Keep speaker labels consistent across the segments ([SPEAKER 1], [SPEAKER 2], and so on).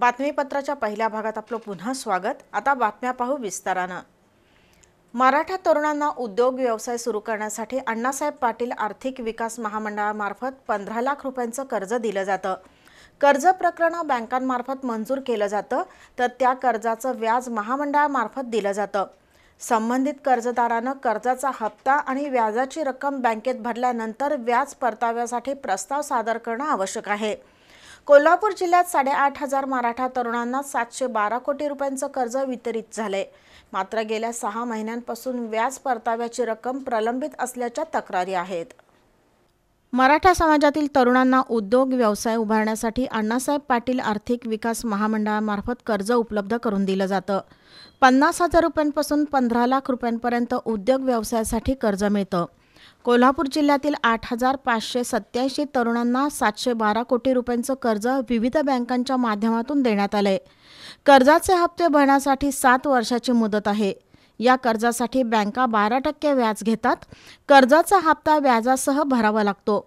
[SPEAKER 1] बातमीपत्राच्या पहिल्या भागात आपलं पुन्हा स्वागत आता बातम्या पाहू विस्तारानं मराठा तरुणांना उद्योग व्यवसाय सुरू करण्यासाठी अण्णासाहेब पाटील आर्थिक विकास महामंडळामार्फत पंधरा लाख रुपयांचं कर्ज दिलं जातं कर्ज प्रकरणं बँकांमार्फत मंजूर केलं जातं तर त्या कर्जाचं व्याज महामंडळामार्फत दिलं जातं संबंधित कर्जदारानं कर्जाचा हप्ता आणि व्याजाची रक्कम बँकेत भरल्यानंतर व्याज परताव्यासाठी प्रस्ताव सादर करणं आवश्यक आहे कोल्हापूर जिल्ह्यात साडेआठ हजार मराठा तरुणांना सातशे बारा कोटी रुपयांचं कर्ज वितरित झालंय मात्र गेल्या सहा महिन्यांपासून व्याज परताव्याची रक्कम प्रलंबित असल्याच्या तक्रारी आहेत मराठा समाजातील तरुणांना उद्योग व्यवसाय उभारण्यासाठी अण्णासाहेब पाटील आर्थिक विकास महामंडळामार्फत कर्ज उपलब्ध करून दिलं जातं पन्नास हजार रुपयांपासून पंधरा लाख रुपयांपर्यंत उद्योग व्यवसायासाठी कर्ज मिळतं कोल्हापूर जिल्ह्यातील आठ हजार पाचशे सत्याऐंशी तरुणांना सातशे बारा कोटी रुपयांचं कर्ज विविध बँकांच्या माध्यमातून देण्यात आलंय कर्जाचे हप्ते भरण्यासाठी सात वर्षाची मुदत आहे या कर्जासाठी बँका बारा टक्के व्याज घेतात कर्जाचा हप्ता व्याजासह भरावा लागतो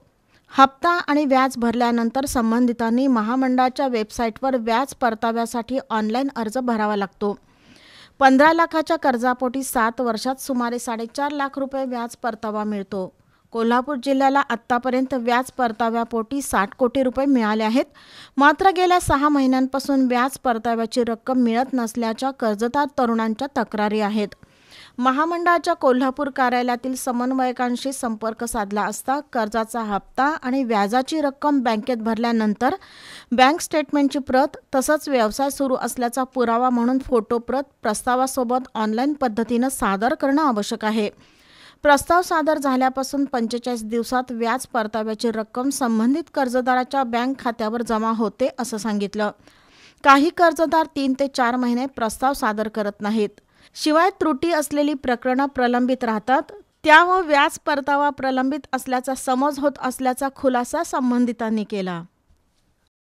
[SPEAKER 1] हप्ता आणि व्याज भरल्यानंतर संबंधितांनी महामंडळाच्या वेबसाईटवर व्याज परताव्यासाठी ऑनलाईन अर्ज भरावा लागतो पंधरा लाखाच्या कर्जापोटी सात वर्षात सुमारे साडेचार लाख रुपये व्याज परतावा मिळतो कोल्हापूर जिल्ह्याला आत्तापर्यंत व्याज परताव्यापोटी साठ कोटी रुपये मिळाले आहेत मात्र गेल्या सहा महिन्यांपासून व्याज परताव्याची रक्कम मिळत नसल्याच्या कर्जदार तरुणांच्या तक्रारी आहेत महामंडळाच्या कोल्हापूर कार्यालयातील समन्वयकांशी संपर्क साधला असता कर्जाचा हप्ता आणि व्याजाची रक्कम बँकेत भरल्यानंतर बँक स्टेटमेंटची प्रत तसंच व्यवसाय सुरू असल्याचा पुरावा म्हणून फोटो प्रत प्रस्तावासोबत ऑनलाईन पद्धतीनं सादर करणं आवश्यक आहे प्रस्ताव सादर झाल्यापासून पंचेचाळीस दिवसात व्याज परताव्याची रक्कम संबंधित कर्जदाराच्या बँक खात्यावर जमा होते असं सांगितलं काही कर्जदार तीन ते चार महिने प्रस्ताव सादर करत नाहीत शिवाय त्रुटी असलेली प्रकरणं प्रलंबित राहतात त्यामुळे व्याज परतावा प्रलंबित असल्याचा समज होत असल्याचा खुलासा संबंधितांनी केला